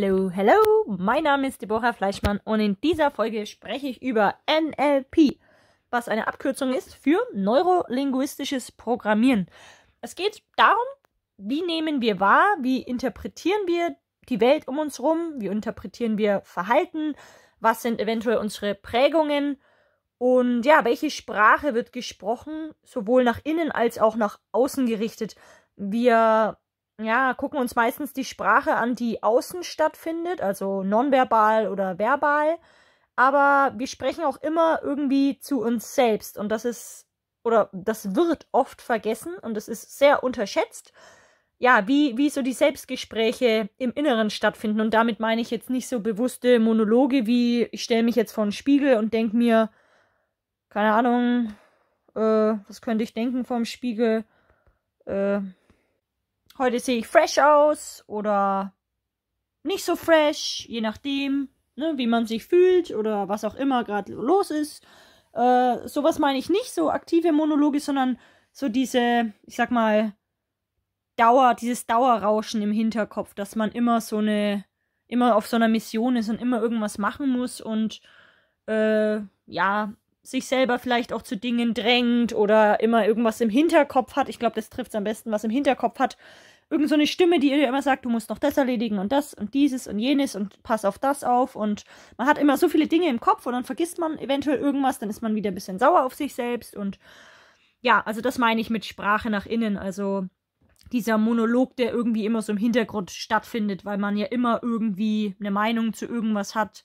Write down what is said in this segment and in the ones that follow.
Hallo, hallo, mein Name ist Deborah Fleischmann und in dieser Folge spreche ich über NLP, was eine Abkürzung ist für neurolinguistisches Programmieren. Es geht darum, wie nehmen wir wahr, wie interpretieren wir die Welt um uns herum, wie interpretieren wir Verhalten, was sind eventuell unsere Prägungen und ja, welche Sprache wird gesprochen, sowohl nach innen als auch nach außen gerichtet. Wir ja, gucken uns meistens die Sprache an, die außen stattfindet, also nonverbal oder verbal. Aber wir sprechen auch immer irgendwie zu uns selbst und das ist oder das wird oft vergessen und das ist sehr unterschätzt. Ja, wie, wie so die Selbstgespräche im Inneren stattfinden. Und damit meine ich jetzt nicht so bewusste Monologe wie ich stelle mich jetzt vor einen Spiegel und denke mir, keine Ahnung, äh, was könnte ich denken vom Spiegel? Äh, heute sehe ich fresh aus oder nicht so fresh, je nachdem, ne, wie man sich fühlt oder was auch immer gerade los ist. Äh, sowas meine ich nicht, so aktive Monologe, sondern so diese, ich sag mal, Dauer, dieses Dauerrauschen im Hinterkopf, dass man immer so eine, immer auf so einer Mission ist und immer irgendwas machen muss und äh, ja, sich selber vielleicht auch zu Dingen drängt oder immer irgendwas im Hinterkopf hat. Ich glaube, das trifft es am besten, was im Hinterkopf hat. Irgend so eine Stimme, die ihr immer sagt, du musst noch das erledigen und das und dieses und jenes und pass auf das auf. Und man hat immer so viele Dinge im Kopf und dann vergisst man eventuell irgendwas, dann ist man wieder ein bisschen sauer auf sich selbst. Und ja, also das meine ich mit Sprache nach innen. Also dieser Monolog, der irgendwie immer so im Hintergrund stattfindet, weil man ja immer irgendwie eine Meinung zu irgendwas hat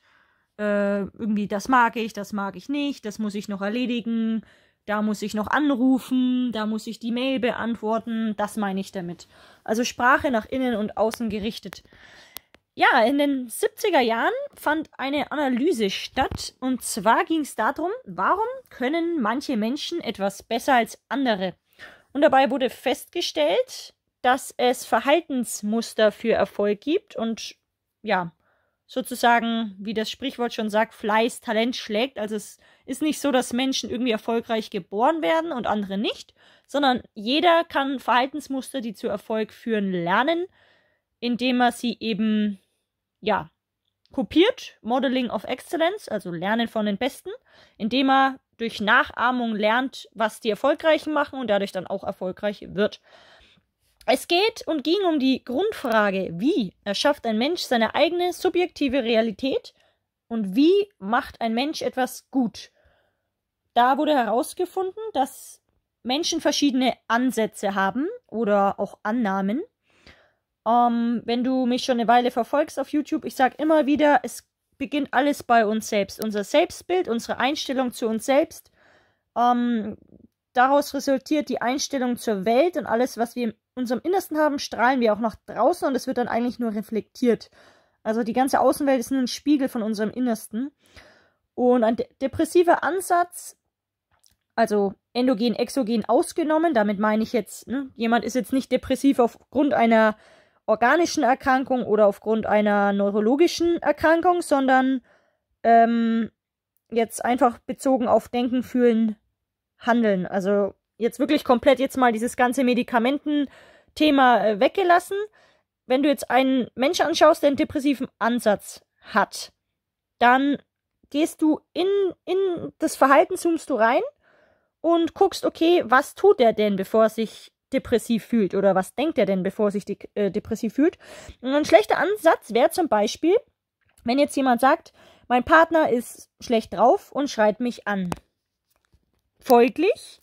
äh, irgendwie, das mag ich, das mag ich nicht, das muss ich noch erledigen, da muss ich noch anrufen, da muss ich die Mail beantworten, das meine ich damit. Also Sprache nach innen und außen gerichtet. Ja, in den 70er Jahren fand eine Analyse statt und zwar ging es darum, warum können manche Menschen etwas besser als andere? Und dabei wurde festgestellt, dass es Verhaltensmuster für Erfolg gibt und ja, sozusagen, wie das Sprichwort schon sagt, Fleiß Talent schlägt. Also es ist nicht so, dass Menschen irgendwie erfolgreich geboren werden und andere nicht, sondern jeder kann Verhaltensmuster, die zu Erfolg führen, lernen, indem er sie eben, ja, kopiert, Modeling of Excellence, also Lernen von den Besten, indem er durch Nachahmung lernt, was die Erfolgreichen machen und dadurch dann auch erfolgreich wird. Es geht und ging um die Grundfrage, wie erschafft ein Mensch seine eigene subjektive Realität und wie macht ein Mensch etwas gut. Da wurde herausgefunden, dass Menschen verschiedene Ansätze haben oder auch Annahmen. Ähm, wenn du mich schon eine Weile verfolgst auf YouTube, ich sage immer wieder, es beginnt alles bei uns selbst. Unser Selbstbild, unsere Einstellung zu uns selbst. Ähm, daraus resultiert die Einstellung zur Welt und alles, was wir im unserem Innersten haben, strahlen wir auch nach draußen und es wird dann eigentlich nur reflektiert. Also die ganze Außenwelt ist nur ein Spiegel von unserem Innersten. Und ein de depressiver Ansatz, also endogen, exogen ausgenommen, damit meine ich jetzt, ne, jemand ist jetzt nicht depressiv aufgrund einer organischen Erkrankung oder aufgrund einer neurologischen Erkrankung, sondern ähm, jetzt einfach bezogen auf Denken, Fühlen, Handeln. Also jetzt wirklich komplett jetzt mal dieses ganze Medikamenten-Thema äh, weggelassen. Wenn du jetzt einen Menschen anschaust, der einen depressiven Ansatz hat, dann gehst du in, in das Verhalten, zoomst du rein und guckst, okay, was tut er denn, bevor er sich depressiv fühlt oder was denkt er denn, bevor er sich de äh, depressiv fühlt. Und ein schlechter Ansatz wäre zum Beispiel, wenn jetzt jemand sagt, mein Partner ist schlecht drauf und schreit mich an. Folglich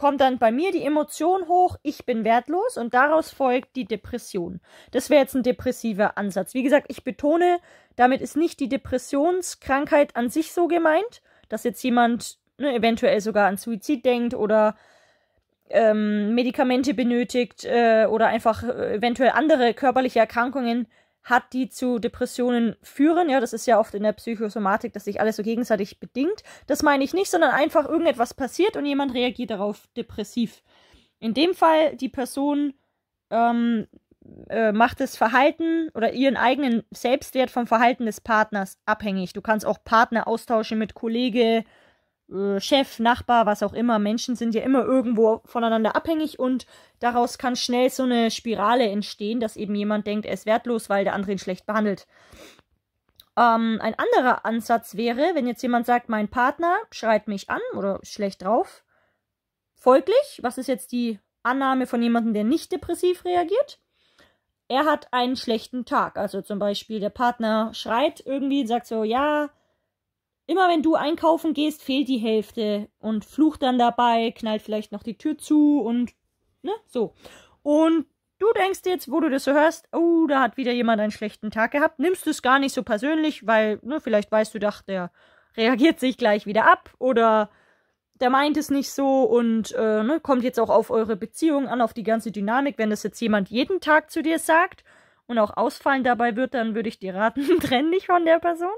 kommt dann bei mir die Emotion hoch, ich bin wertlos und daraus folgt die Depression. Das wäre jetzt ein depressiver Ansatz. Wie gesagt, ich betone, damit ist nicht die Depressionskrankheit an sich so gemeint, dass jetzt jemand ne, eventuell sogar an Suizid denkt oder ähm, Medikamente benötigt äh, oder einfach äh, eventuell andere körperliche Erkrankungen hat, die zu Depressionen führen. Ja, das ist ja oft in der Psychosomatik, dass sich alles so gegenseitig bedingt. Das meine ich nicht, sondern einfach irgendetwas passiert und jemand reagiert darauf depressiv. In dem Fall, die Person ähm, äh, macht das Verhalten oder ihren eigenen Selbstwert vom Verhalten des Partners abhängig. Du kannst auch Partner austauschen mit Kollege, äh, Chef, Nachbar, was auch immer. Menschen sind ja immer irgendwo voneinander abhängig und daraus kann schnell so eine Spirale entstehen, dass eben jemand denkt, er ist wertlos, weil der andere ihn schlecht behandelt. Ähm, ein anderer Ansatz wäre, wenn jetzt jemand sagt, mein Partner schreit mich an oder ist schlecht drauf. Folglich, was ist jetzt die Annahme von jemandem, der nicht depressiv reagiert? er hat einen schlechten Tag. Also zum Beispiel der Partner schreit irgendwie, sagt so, ja, Immer wenn du einkaufen gehst, fehlt die Hälfte und flucht dann dabei, knallt vielleicht noch die Tür zu und ne, so. Und du denkst jetzt, wo du das so hörst, oh, da hat wieder jemand einen schlechten Tag gehabt, nimmst du es gar nicht so persönlich, weil ne, vielleicht weißt du, dachte, der reagiert sich gleich wieder ab oder der meint es nicht so und äh, ne, kommt jetzt auch auf eure Beziehung an, auf die ganze Dynamik, wenn das jetzt jemand jeden Tag zu dir sagt und auch ausfallen dabei wird, dann würde ich dir raten, trenn dich von der Person.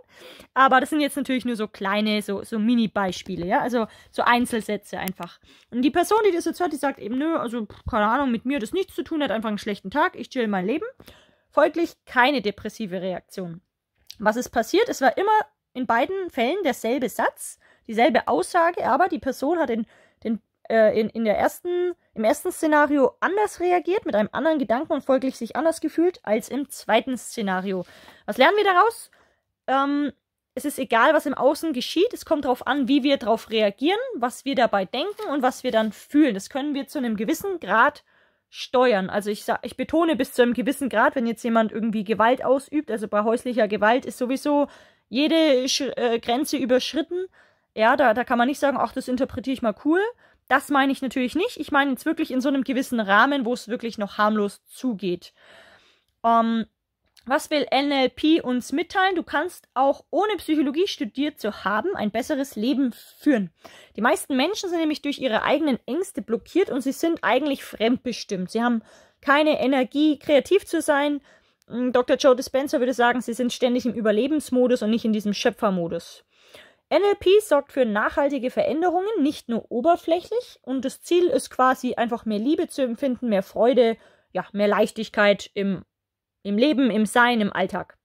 Aber das sind jetzt natürlich nur so kleine, so, so Mini-Beispiele, ja, also so Einzelsätze einfach. Und die Person, die das jetzt hört, die sagt eben, nö, also keine Ahnung, mit mir das nichts zu tun, hat einfach einen schlechten Tag, ich chill mein Leben. Folglich keine depressive Reaktion. Was ist passiert? Es war immer in beiden Fällen derselbe Satz, dieselbe Aussage, aber die Person hat den, den äh, in, in der ersten, im ersten Szenario anders reagiert, mit einem anderen Gedanken und folglich sich anders gefühlt als im zweiten Szenario. Was lernen wir daraus? Ähm, es ist egal, was im Außen geschieht. Es kommt darauf an, wie wir darauf reagieren, was wir dabei denken und was wir dann fühlen. Das können wir zu einem gewissen Grad steuern. Also ich, sag, ich betone bis zu einem gewissen Grad, wenn jetzt jemand irgendwie Gewalt ausübt. Also bei häuslicher Gewalt ist sowieso jede Sch äh, Grenze überschritten. Ja, da, da kann man nicht sagen, ach, das interpretiere ich mal cool, das meine ich natürlich nicht. Ich meine jetzt wirklich in so einem gewissen Rahmen, wo es wirklich noch harmlos zugeht. Ähm, was will NLP uns mitteilen? Du kannst auch ohne Psychologie studiert zu haben ein besseres Leben führen. Die meisten Menschen sind nämlich durch ihre eigenen Ängste blockiert und sie sind eigentlich fremdbestimmt. Sie haben keine Energie, kreativ zu sein. Hm, Dr. Joe Dispenser würde sagen, sie sind ständig im Überlebensmodus und nicht in diesem Schöpfermodus. NLP sorgt für nachhaltige Veränderungen, nicht nur oberflächlich. Und das Ziel ist quasi einfach mehr Liebe zu empfinden, mehr Freude, ja, mehr Leichtigkeit im, im Leben, im Sein, im Alltag.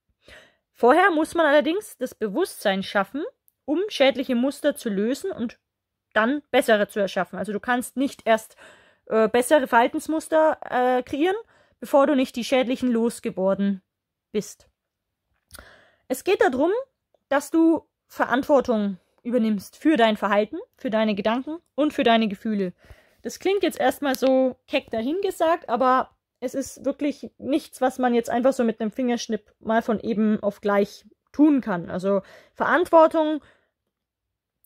Vorher muss man allerdings das Bewusstsein schaffen, um schädliche Muster zu lösen und dann bessere zu erschaffen. Also du kannst nicht erst äh, bessere Verhaltensmuster äh, kreieren, bevor du nicht die schädlichen losgeworden bist. Es geht darum, dass du Verantwortung übernimmst für dein Verhalten, für deine Gedanken und für deine Gefühle. Das klingt jetzt erstmal so keck dahingesagt, aber es ist wirklich nichts, was man jetzt einfach so mit einem Fingerschnipp mal von eben auf gleich tun kann. Also Verantwortung,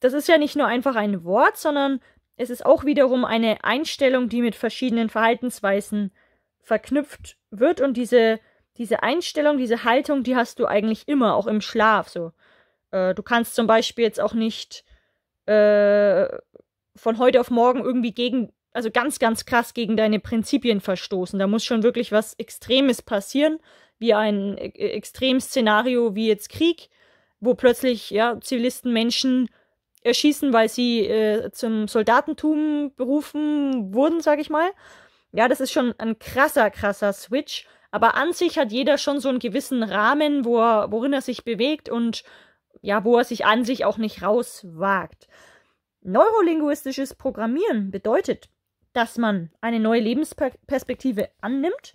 das ist ja nicht nur einfach ein Wort, sondern es ist auch wiederum eine Einstellung, die mit verschiedenen Verhaltensweisen verknüpft wird und diese diese Einstellung, diese Haltung, die hast du eigentlich immer, auch im Schlaf so. Äh, du kannst zum Beispiel jetzt auch nicht äh, von heute auf morgen irgendwie gegen, also ganz, ganz krass gegen deine Prinzipien verstoßen. Da muss schon wirklich was Extremes passieren, wie ein e-, e-, Extremszenario wie jetzt Krieg, wo plötzlich ja, Zivilisten Menschen erschießen, weil sie äh, zum Soldatentum berufen wurden, sage ich mal. Ja, das ist schon ein krasser, krasser Switch. Aber an sich hat jeder schon so einen gewissen Rahmen, wo er, worin er sich bewegt und ja, wo er sich an sich auch nicht rauswagt. Neurolinguistisches Programmieren bedeutet, dass man eine neue Lebensperspektive annimmt.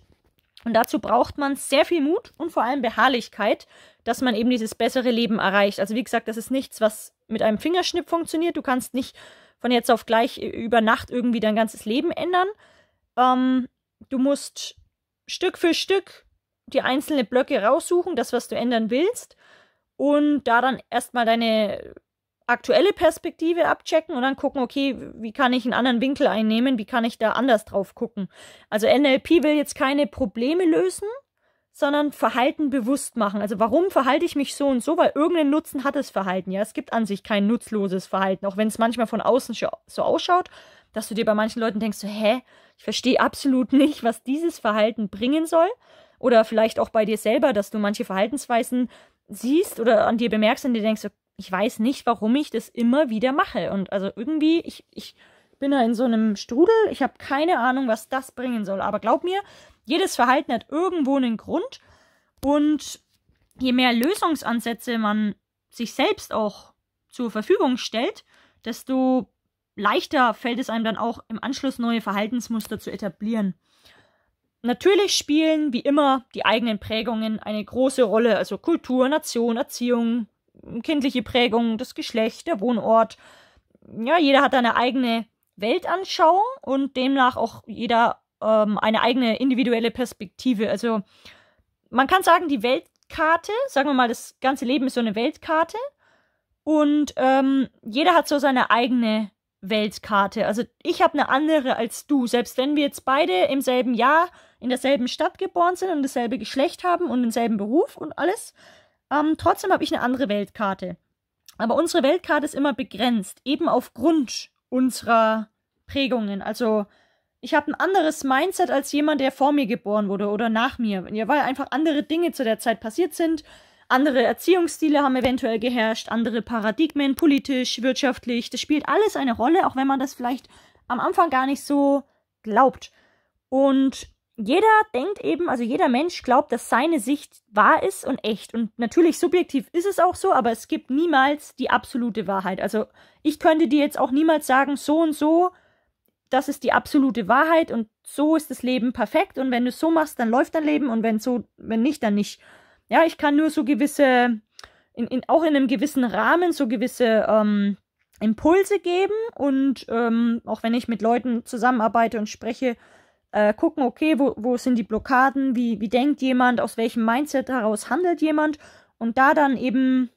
Und dazu braucht man sehr viel Mut und vor allem Beharrlichkeit, dass man eben dieses bessere Leben erreicht. Also wie gesagt, das ist nichts, was mit einem Fingerschnipp funktioniert. Du kannst nicht von jetzt auf gleich über Nacht irgendwie dein ganzes Leben ändern. Ähm, du musst Stück für Stück die einzelnen Blöcke raussuchen, das, was du ändern willst und da dann erstmal deine aktuelle Perspektive abchecken und dann gucken, okay, wie kann ich einen anderen Winkel einnehmen, wie kann ich da anders drauf gucken. Also NLP will jetzt keine Probleme lösen, sondern Verhalten bewusst machen. Also warum verhalte ich mich so und so? Weil irgendeinen Nutzen hat das Verhalten. Ja, es gibt an sich kein nutzloses Verhalten, auch wenn es manchmal von außen so ausschaut, dass du dir bei manchen Leuten denkst, so, hä, ich verstehe absolut nicht, was dieses Verhalten bringen soll. Oder vielleicht auch bei dir selber, dass du manche Verhaltensweisen siehst oder an dir bemerkst und dir denkst, ich weiß nicht, warum ich das immer wieder mache. Und also irgendwie, ich, ich bin da in so einem Strudel, ich habe keine Ahnung, was das bringen soll. Aber glaub mir, jedes Verhalten hat irgendwo einen Grund. Und je mehr Lösungsansätze man sich selbst auch zur Verfügung stellt, desto leichter fällt es einem dann auch im Anschluss neue Verhaltensmuster zu etablieren. Natürlich spielen, wie immer, die eigenen Prägungen eine große Rolle, also Kultur, Nation, Erziehung, kindliche Prägung, das Geschlecht, der Wohnort. Ja, jeder hat eine eigene Weltanschauung und demnach auch jeder ähm, eine eigene individuelle Perspektive. Also man kann sagen, die Weltkarte, sagen wir mal, das ganze Leben ist so eine Weltkarte und ähm, jeder hat so seine eigene Weltkarte. Also ich habe eine andere als du, selbst wenn wir jetzt beide im selben Jahr in derselben Stadt geboren sind und dasselbe Geschlecht haben und denselben Beruf und alles. Ähm, trotzdem habe ich eine andere Weltkarte. Aber unsere Weltkarte ist immer begrenzt, eben aufgrund unserer Prägungen. Also ich habe ein anderes Mindset als jemand, der vor mir geboren wurde oder nach mir, ja, weil einfach andere Dinge zu der Zeit passiert sind. Andere Erziehungsstile haben eventuell geherrscht, andere Paradigmen, politisch, wirtschaftlich. Das spielt alles eine Rolle, auch wenn man das vielleicht am Anfang gar nicht so glaubt. Und jeder denkt eben, also jeder Mensch glaubt, dass seine Sicht wahr ist und echt. Und natürlich subjektiv ist es auch so, aber es gibt niemals die absolute Wahrheit. Also ich könnte dir jetzt auch niemals sagen, so und so, das ist die absolute Wahrheit und so ist das Leben perfekt. Und wenn du es so machst, dann läuft dein Leben und wenn so, wenn nicht, dann nicht. Ja, ich kann nur so gewisse, in, in, auch in einem gewissen Rahmen, so gewisse ähm, Impulse geben. Und ähm, auch wenn ich mit Leuten zusammenarbeite und spreche, äh, gucken, okay, wo, wo sind die Blockaden, wie, wie denkt jemand, aus welchem Mindset heraus handelt jemand und da dann eben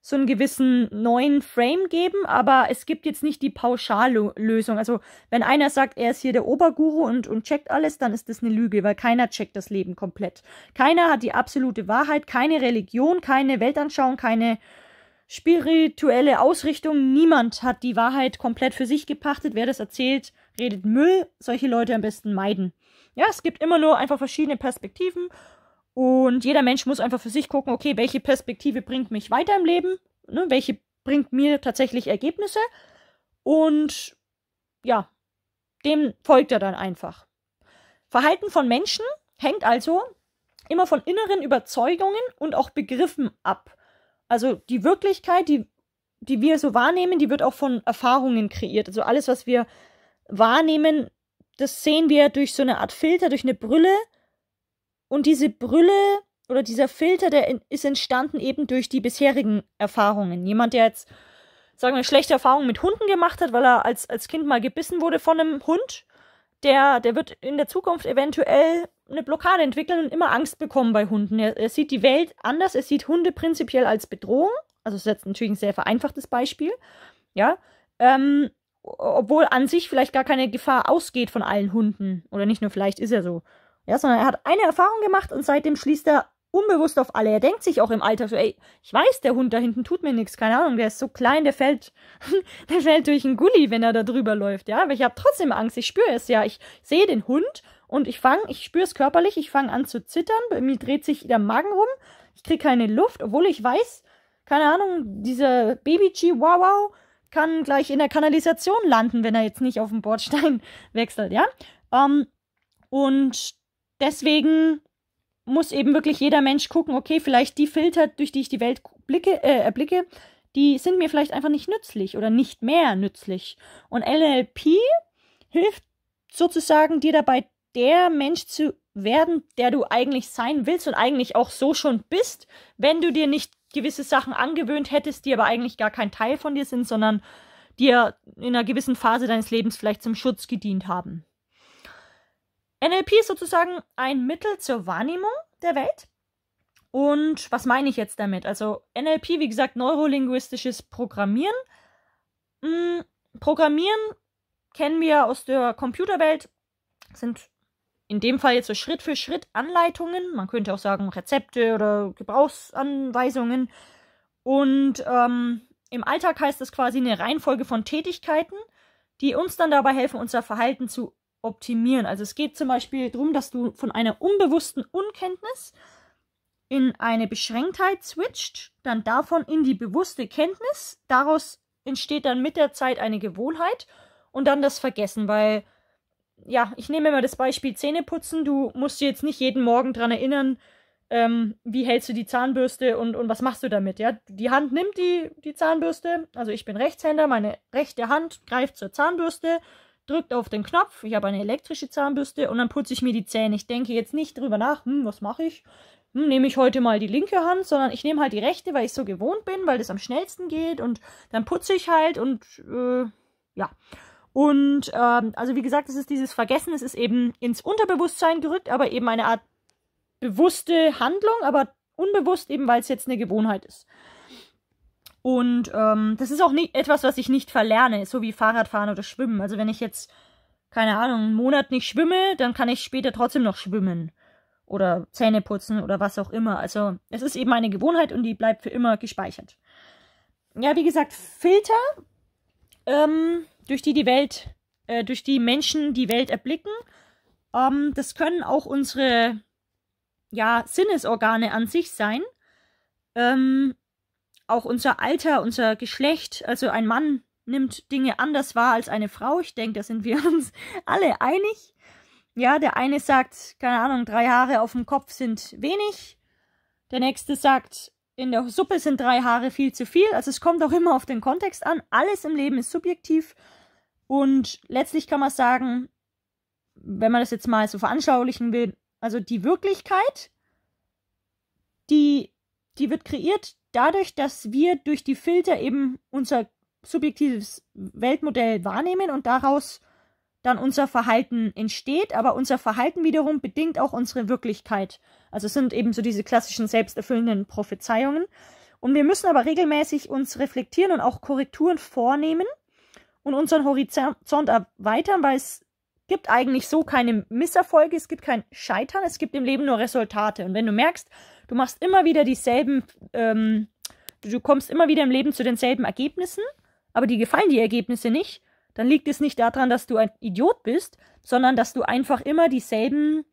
so einen gewissen neuen Frame geben, aber es gibt jetzt nicht die Pauschallösung. Also wenn einer sagt, er ist hier der Oberguru und, und checkt alles, dann ist das eine Lüge, weil keiner checkt das Leben komplett. Keiner hat die absolute Wahrheit, keine Religion, keine Weltanschauung, keine spirituelle Ausrichtung. Niemand hat die Wahrheit komplett für sich gepachtet. Wer das erzählt, redet Müll, solche Leute am besten meiden. Ja, es gibt immer nur einfach verschiedene Perspektiven und jeder Mensch muss einfach für sich gucken, okay, welche Perspektive bringt mich weiter im Leben, ne, welche bringt mir tatsächlich Ergebnisse und ja, dem folgt er dann einfach. Verhalten von Menschen hängt also immer von inneren Überzeugungen und auch Begriffen ab. Also die Wirklichkeit, die, die wir so wahrnehmen, die wird auch von Erfahrungen kreiert. Also alles, was wir wahrnehmen, das sehen wir durch so eine Art Filter, durch eine Brille. Und diese Brille oder dieser Filter, der ist entstanden eben durch die bisherigen Erfahrungen. Jemand, der jetzt, sagen wir, schlechte Erfahrungen mit Hunden gemacht hat, weil er als, als Kind mal gebissen wurde von einem Hund, der, der wird in der Zukunft eventuell eine Blockade entwickeln und immer Angst bekommen bei Hunden. Er, er sieht die Welt anders, er sieht Hunde prinzipiell als Bedrohung. Also, das ist jetzt natürlich ein sehr vereinfachtes Beispiel. Ja. Ähm, obwohl an sich vielleicht gar keine Gefahr ausgeht von allen Hunden. Oder nicht nur vielleicht ist er so. Ja, sondern er hat eine Erfahrung gemacht und seitdem schließt er unbewusst auf alle. Er denkt sich auch im Alltag so, ey, ich weiß, der Hund da hinten tut mir nichts, keine Ahnung, der ist so klein, der fällt, der fällt durch einen Gully, wenn er da drüber läuft, ja. Aber ich habe trotzdem Angst, ich spüre es ja. Ich sehe den Hund und ich fange, ich spüre es körperlich, ich fange an zu zittern, bei mir dreht sich der Magen rum, ich kriege keine Luft, obwohl ich weiß, keine Ahnung, dieser Baby wow, wow, kann gleich in der Kanalisation landen, wenn er jetzt nicht auf den Bordstein wechselt, ja? Ähm, und deswegen muss eben wirklich jeder Mensch gucken, okay, vielleicht die Filter, durch die ich die Welt blicke, äh, erblicke, die sind mir vielleicht einfach nicht nützlich oder nicht mehr nützlich. Und LLP hilft sozusagen dir dabei, der Mensch zu werden, der du eigentlich sein willst und eigentlich auch so schon bist, wenn du dir nicht gewisse Sachen angewöhnt hättest, die aber eigentlich gar kein Teil von dir sind, sondern dir in einer gewissen Phase deines Lebens vielleicht zum Schutz gedient haben. NLP ist sozusagen ein Mittel zur Wahrnehmung der Welt. Und was meine ich jetzt damit? Also NLP, wie gesagt, neurolinguistisches Programmieren. Hm, Programmieren kennen wir aus der Computerwelt, sind in dem Fall jetzt so Schritt für Schritt Anleitungen, man könnte auch sagen Rezepte oder Gebrauchsanweisungen. Und ähm, im Alltag heißt das quasi eine Reihenfolge von Tätigkeiten, die uns dann dabei helfen, unser Verhalten zu optimieren. Also es geht zum Beispiel darum, dass du von einer unbewussten Unkenntnis in eine Beschränktheit switcht, dann davon in die bewusste Kenntnis, daraus entsteht dann mit der Zeit eine Gewohnheit und dann das Vergessen, weil ja, ich nehme immer das Beispiel Zähneputzen. Du musst dir jetzt nicht jeden Morgen daran erinnern, ähm, wie hältst du die Zahnbürste und, und was machst du damit, ja? Die Hand nimmt die, die Zahnbürste, also ich bin Rechtshänder, meine rechte Hand greift zur Zahnbürste, drückt auf den Knopf, ich habe eine elektrische Zahnbürste und dann putze ich mir die Zähne. Ich denke jetzt nicht drüber nach, hm, was mache ich? Hm, nehme ich heute mal die linke Hand, sondern ich nehme halt die rechte, weil ich so gewohnt bin, weil das am schnellsten geht und dann putze ich halt und äh, ja. Und ähm, also wie gesagt, es ist dieses Vergessen, es ist eben ins Unterbewusstsein gerückt, aber eben eine Art bewusste Handlung, aber unbewusst eben, weil es jetzt eine Gewohnheit ist. Und ähm, das ist auch nicht etwas, was ich nicht verlerne, so wie Fahrradfahren oder Schwimmen. Also wenn ich jetzt, keine Ahnung, einen Monat nicht schwimme, dann kann ich später trotzdem noch schwimmen. Oder Zähne putzen oder was auch immer. Also es ist eben eine Gewohnheit und die bleibt für immer gespeichert. Ja, wie gesagt, Filter. Ähm, durch die die Welt, äh, durch die Menschen die Welt erblicken. Ähm, das können auch unsere ja, Sinnesorgane an sich sein. Ähm, auch unser Alter, unser Geschlecht, also ein Mann nimmt Dinge anders wahr als eine Frau. Ich denke, da sind wir uns alle einig. Ja, der eine sagt, keine Ahnung, drei Haare auf dem Kopf sind wenig. Der nächste sagt, in der Suppe sind drei Haare viel zu viel. Also es kommt auch immer auf den Kontext an. Alles im Leben ist subjektiv und letztlich kann man sagen, wenn man das jetzt mal so veranschaulichen will, also die Wirklichkeit, die, die wird kreiert dadurch, dass wir durch die Filter eben unser subjektives Weltmodell wahrnehmen und daraus dann unser Verhalten entsteht, aber unser Verhalten wiederum bedingt auch unsere Wirklichkeit. Also es sind eben so diese klassischen selbsterfüllenden Prophezeiungen. Und wir müssen aber regelmäßig uns reflektieren und auch Korrekturen vornehmen, und unseren Horizont erweitern, weil es gibt eigentlich so keine Misserfolge, es gibt kein Scheitern, es gibt im Leben nur Resultate. Und wenn du merkst, du machst immer wieder dieselben, ähm, du kommst immer wieder im Leben zu denselben Ergebnissen, aber dir gefallen die Ergebnisse nicht, dann liegt es nicht daran, dass du ein Idiot bist, sondern dass du einfach immer dieselben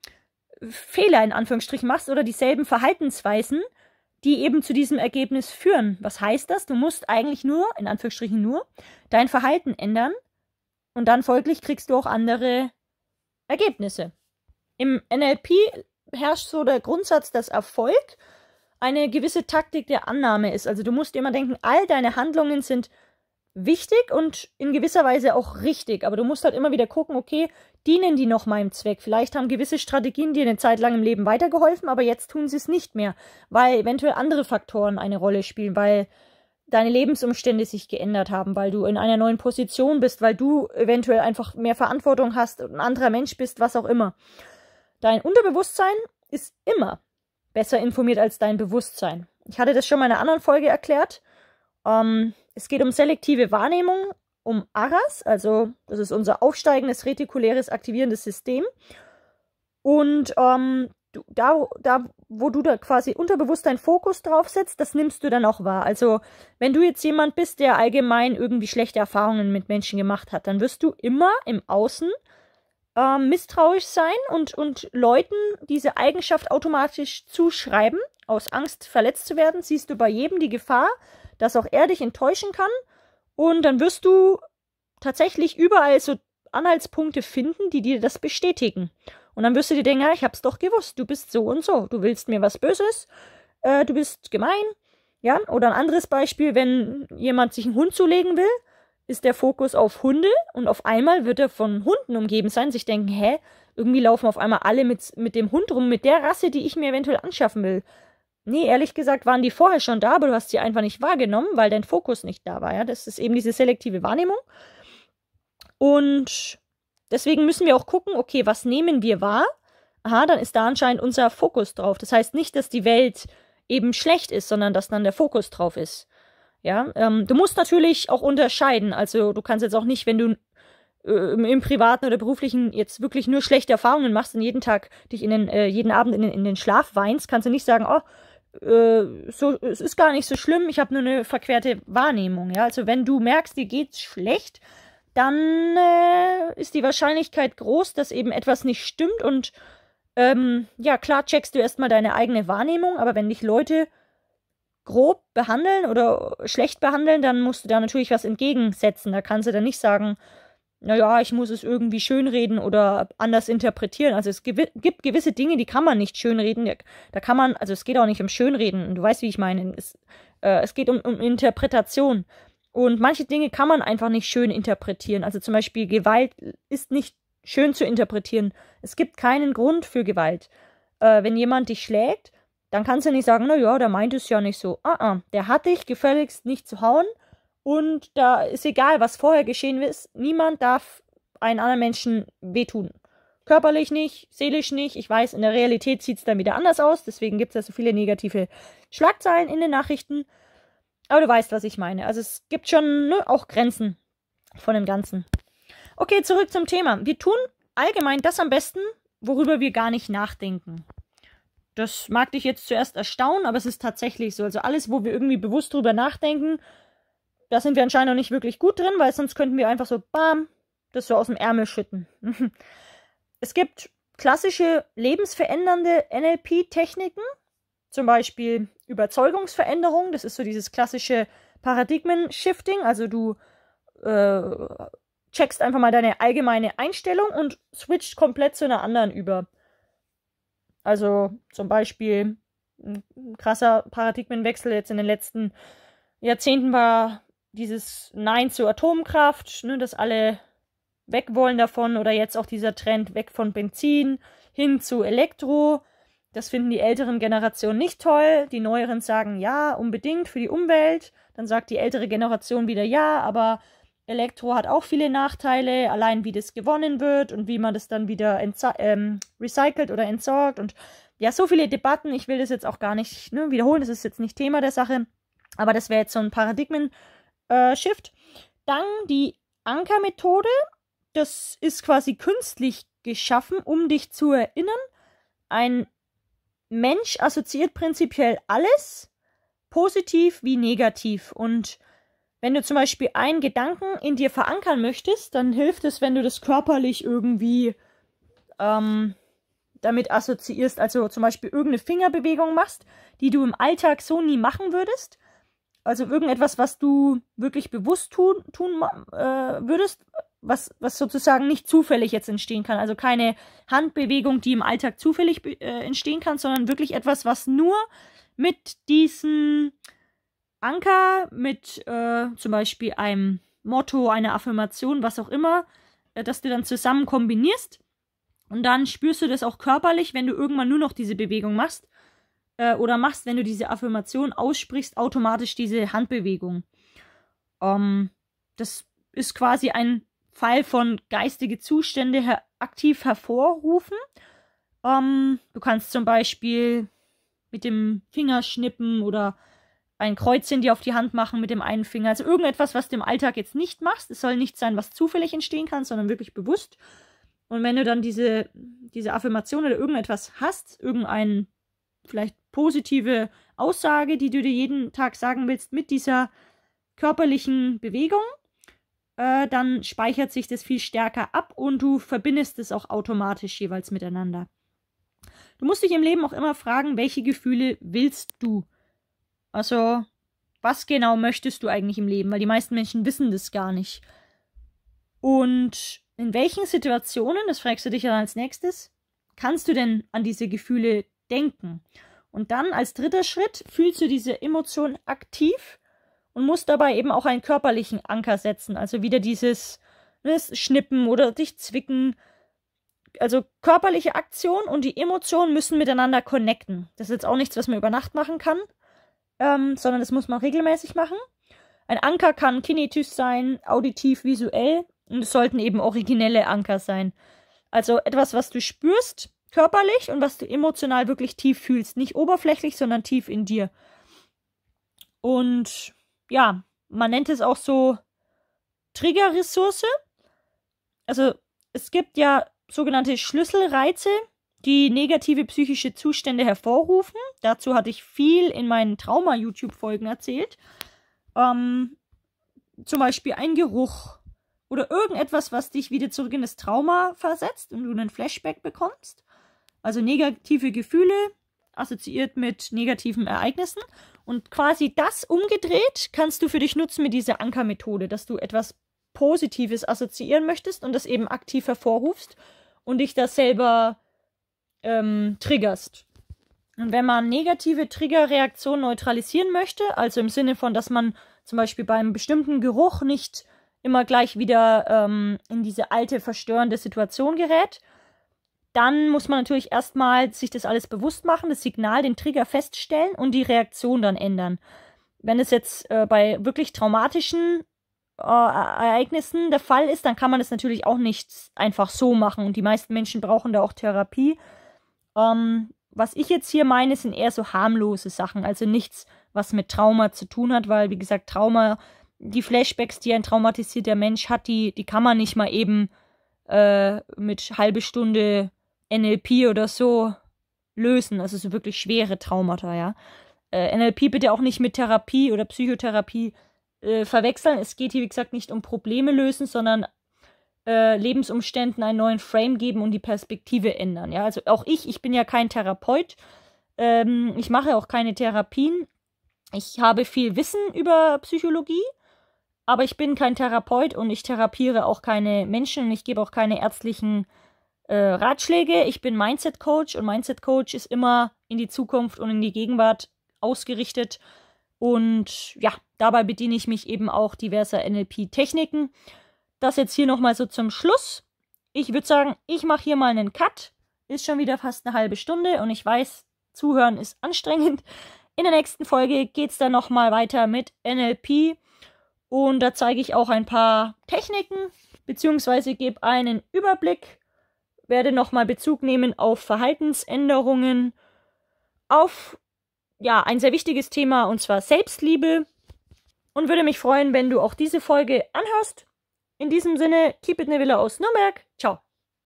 Fehler in Anführungsstrichen machst oder dieselben Verhaltensweisen die eben zu diesem Ergebnis führen. Was heißt das? Du musst eigentlich nur, in Anführungsstrichen nur, dein Verhalten ändern und dann folglich kriegst du auch andere Ergebnisse. Im NLP herrscht so der Grundsatz, dass Erfolg eine gewisse Taktik der Annahme ist. Also du musst immer denken, all deine Handlungen sind wichtig und in gewisser Weise auch richtig. Aber du musst halt immer wieder gucken, okay, dienen die noch meinem Zweck? Vielleicht haben gewisse Strategien dir eine Zeit lang im Leben weitergeholfen, aber jetzt tun sie es nicht mehr, weil eventuell andere Faktoren eine Rolle spielen, weil deine Lebensumstände sich geändert haben, weil du in einer neuen Position bist, weil du eventuell einfach mehr Verantwortung hast und ein anderer Mensch bist, was auch immer. Dein Unterbewusstsein ist immer besser informiert als dein Bewusstsein. Ich hatte das schon mal in einer anderen Folge erklärt. Ähm, es geht um selektive Wahrnehmung, um ARAS, also das ist unser aufsteigendes retikuläres aktivierendes System. Und ähm, da, da, wo du da quasi unterbewusst deinen Fokus drauf setzt, das nimmst du dann auch wahr. Also, wenn du jetzt jemand bist, der allgemein irgendwie schlechte Erfahrungen mit Menschen gemacht hat, dann wirst du immer im Außen äh, misstrauisch sein und, und Leuten diese Eigenschaft automatisch zuschreiben. Aus Angst, verletzt zu werden, siehst du bei jedem die Gefahr, dass auch er dich enttäuschen kann. Und dann wirst du tatsächlich überall so Anhaltspunkte finden, die dir das bestätigen. Und dann wirst du dir denken, ja, ich hab's doch gewusst, du bist so und so, du willst mir was Böses, äh, du bist gemein. Ja, oder ein anderes Beispiel, wenn jemand sich einen Hund zulegen will, ist der Fokus auf Hunde und auf einmal wird er von Hunden umgeben sein, sich denken, hä, irgendwie laufen auf einmal alle mit, mit dem Hund rum, mit der Rasse, die ich mir eventuell anschaffen will. Nee, ehrlich gesagt waren die vorher schon da, aber du hast sie einfach nicht wahrgenommen, weil dein Fokus nicht da war. Ja? Das ist eben diese selektive Wahrnehmung. Und deswegen müssen wir auch gucken, okay, was nehmen wir wahr? Aha, dann ist da anscheinend unser Fokus drauf. Das heißt nicht, dass die Welt eben schlecht ist, sondern dass dann der Fokus drauf ist. Ja, ähm, du musst natürlich auch unterscheiden. Also du kannst jetzt auch nicht, wenn du äh, im, im privaten oder beruflichen jetzt wirklich nur schlechte Erfahrungen machst und jeden Tag dich in den, äh, jeden Abend in den, in den Schlaf weinst, kannst du nicht sagen, oh, äh, so, es ist gar nicht so schlimm, ich habe nur eine verquerte Wahrnehmung. Ja? Also wenn du merkst, dir geht's schlecht, dann äh, ist die Wahrscheinlichkeit groß, dass eben etwas nicht stimmt und ähm, ja, klar checkst du erstmal deine eigene Wahrnehmung, aber wenn dich Leute grob behandeln oder schlecht behandeln, dann musst du da natürlich was entgegensetzen. Da kannst du dann nicht sagen, naja, ich muss es irgendwie schönreden oder anders interpretieren. Also es gibt gewisse Dinge, die kann man nicht schönreden. Da kann man, also es geht auch nicht um Schönreden. Du weißt, wie ich meine. Es, äh, es geht um, um Interpretation. Und manche Dinge kann man einfach nicht schön interpretieren. Also zum Beispiel Gewalt ist nicht schön zu interpretieren. Es gibt keinen Grund für Gewalt. Äh, wenn jemand dich schlägt, dann kannst du nicht sagen, naja, der meint es ja nicht so. Ah, uh -uh, der hat dich gefälligst nicht zu hauen und da ist egal, was vorher geschehen ist, niemand darf einen anderen Menschen wehtun. Körperlich nicht, seelisch nicht. Ich weiß, in der Realität sieht es dann wieder anders aus. Deswegen gibt es ja so viele negative Schlagzeilen in den Nachrichten. Aber du weißt, was ich meine. Also es gibt schon ne, auch Grenzen von dem Ganzen. Okay, zurück zum Thema. Wir tun allgemein das am besten, worüber wir gar nicht nachdenken. Das mag dich jetzt zuerst erstaunen, aber es ist tatsächlich so. Also alles, wo wir irgendwie bewusst drüber nachdenken, da sind wir anscheinend noch nicht wirklich gut drin, weil sonst könnten wir einfach so, bam, das so aus dem Ärmel schütten. es gibt klassische lebensverändernde NLP-Techniken, zum Beispiel Überzeugungsveränderung. Das ist so dieses klassische Paradigmen-Shifting. Also du äh, checkst einfach mal deine allgemeine Einstellung und switcht komplett zu einer anderen über. Also zum Beispiel ein krasser Paradigmenwechsel jetzt in den letzten Jahrzehnten war dieses Nein zur Atomkraft, ne, dass alle weg wollen davon oder jetzt auch dieser Trend weg von Benzin hin zu Elektro. Das finden die älteren Generationen nicht toll. Die neueren sagen ja, unbedingt für die Umwelt. Dann sagt die ältere Generation wieder ja, aber Elektro hat auch viele Nachteile, allein wie das gewonnen wird und wie man das dann wieder ähm, recycelt oder entsorgt. Und ja, so viele Debatten. Ich will das jetzt auch gar nicht ne, wiederholen. Das ist jetzt nicht Thema der Sache. Aber das wäre jetzt so ein Paradigmen äh, Shift. Dann die Ankermethode. Das ist quasi künstlich geschaffen, um dich zu erinnern. Ein Mensch assoziiert prinzipiell alles, positiv wie negativ. Und wenn du zum Beispiel einen Gedanken in dir verankern möchtest, dann hilft es, wenn du das körperlich irgendwie ähm, damit assoziierst. Also zum Beispiel irgendeine Fingerbewegung machst, die du im Alltag so nie machen würdest. Also irgendetwas, was du wirklich bewusst tun, tun äh, würdest, was, was sozusagen nicht zufällig jetzt entstehen kann. Also keine Handbewegung, die im Alltag zufällig äh, entstehen kann, sondern wirklich etwas, was nur mit diesem Anker, mit äh, zum Beispiel einem Motto, einer Affirmation, was auch immer, äh, dass du dann zusammen kombinierst. Und dann spürst du das auch körperlich, wenn du irgendwann nur noch diese Bewegung machst. Äh, oder machst, wenn du diese Affirmation aussprichst, automatisch diese Handbewegung. Ähm, das ist quasi ein Fall von geistige Zustände her aktiv hervorrufen. Ähm, du kannst zum Beispiel mit dem Finger schnippen oder ein Kreuzchen dir auf die Hand machen mit dem einen Finger. Also irgendetwas, was du im Alltag jetzt nicht machst. Es soll nicht sein, was zufällig entstehen kann, sondern wirklich bewusst. Und wenn du dann diese, diese Affirmation oder irgendetwas hast, irgendein vielleicht positive Aussage, die du dir jeden Tag sagen willst mit dieser körperlichen Bewegung, äh, dann speichert sich das viel stärker ab und du verbindest es auch automatisch jeweils miteinander. Du musst dich im Leben auch immer fragen, welche Gefühle willst du? Also, was genau möchtest du eigentlich im Leben? Weil die meisten Menschen wissen das gar nicht. Und in welchen Situationen, das fragst du dich dann als nächstes, kannst du denn an diese Gefühle denken? Und dann als dritter Schritt fühlst du diese Emotion aktiv und musst dabei eben auch einen körperlichen Anker setzen. Also wieder dieses ne, Schnippen oder dich zwicken. Also körperliche Aktion und die Emotion müssen miteinander connecten. Das ist jetzt auch nichts, was man über Nacht machen kann, ähm, sondern das muss man regelmäßig machen. Ein Anker kann kinetisch sein, auditiv, visuell und es sollten eben originelle Anker sein. Also etwas, was du spürst, körperlich und was du emotional wirklich tief fühlst. Nicht oberflächlich, sondern tief in dir. Und ja, man nennt es auch so Triggerressource. Also es gibt ja sogenannte Schlüsselreize, die negative psychische Zustände hervorrufen. Dazu hatte ich viel in meinen Trauma-YouTube-Folgen erzählt. Ähm, zum Beispiel ein Geruch oder irgendetwas, was dich wieder zurück in das Trauma versetzt und du einen Flashback bekommst. Also negative Gefühle assoziiert mit negativen Ereignissen. Und quasi das umgedreht kannst du für dich nutzen mit dieser Ankermethode, dass du etwas Positives assoziieren möchtest und das eben aktiv hervorrufst und dich das selber ähm, triggerst. Und wenn man negative Triggerreaktionen neutralisieren möchte, also im Sinne von, dass man zum Beispiel beim bestimmten Geruch nicht immer gleich wieder ähm, in diese alte verstörende Situation gerät, dann muss man natürlich erstmal sich das alles bewusst machen, das Signal, den Trigger feststellen und die Reaktion dann ändern. Wenn es jetzt äh, bei wirklich traumatischen äh, e-, Ereignissen der Fall ist, dann kann man das natürlich auch nicht einfach so machen. Und die meisten Menschen brauchen da auch Therapie. Ähm, was ich jetzt hier meine, sind eher so harmlose Sachen, also nichts, was mit Trauma zu tun hat, weil, wie gesagt, Trauma, die Flashbacks, die ein traumatisierter Mensch hat, die, die kann man nicht mal eben äh, mit halbe Stunde NLP oder so lösen. Also so wirklich schwere Traumata, ja. Äh, NLP bitte auch nicht mit Therapie oder Psychotherapie äh, verwechseln. Es geht hier, wie gesagt, nicht um Probleme lösen, sondern äh, Lebensumständen einen neuen Frame geben und die Perspektive ändern. Ja, also auch ich, ich bin ja kein Therapeut. Ähm, ich mache auch keine Therapien. Ich habe viel Wissen über Psychologie, aber ich bin kein Therapeut und ich therapiere auch keine Menschen und ich gebe auch keine ärztlichen äh, Ratschläge, ich bin Mindset Coach und Mindset Coach ist immer in die Zukunft und in die Gegenwart ausgerichtet. Und ja, dabei bediene ich mich eben auch diverser NLP-Techniken. Das jetzt hier nochmal so zum Schluss. Ich würde sagen, ich mache hier mal einen Cut. Ist schon wieder fast eine halbe Stunde und ich weiß, Zuhören ist anstrengend. In der nächsten Folge geht es dann nochmal weiter mit NLP und da zeige ich auch ein paar Techniken beziehungsweise gebe einen Überblick werde nochmal Bezug nehmen auf Verhaltensänderungen, auf ja, ein sehr wichtiges Thema und zwar Selbstliebe und würde mich freuen, wenn du auch diese Folge anhörst. In diesem Sinne, keep it in Villa aus Nürnberg. Ciao.